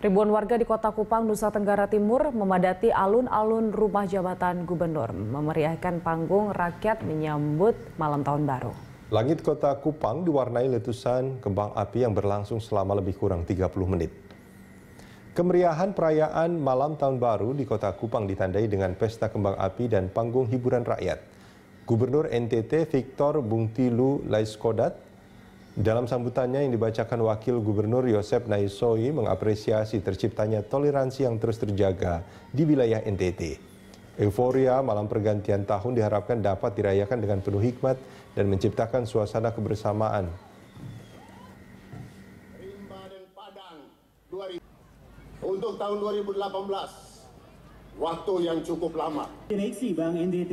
Ribuan warga di kota Kupang, Nusa Tenggara Timur memadati alun-alun rumah jabatan gubernur memeriahkan panggung rakyat menyambut malam tahun baru. Langit kota Kupang diwarnai letusan kembang api yang berlangsung selama lebih kurang 30 menit. Kemeriahan perayaan malam tahun baru di kota Kupang ditandai dengan pesta kembang api dan panggung hiburan rakyat. Gubernur NTT Victor Bungtilu Laiskodat dalam sambutannya yang dibacakan Wakil Gubernur Yosep Naisoi mengapresiasi terciptanya toleransi yang terus terjaga di wilayah NTT. Euforia malam pergantian tahun diharapkan dapat dirayakan dengan penuh hikmat dan menciptakan suasana kebersamaan. Untuk tahun 2018, waktu yang cukup lama. Direksi Bank NTT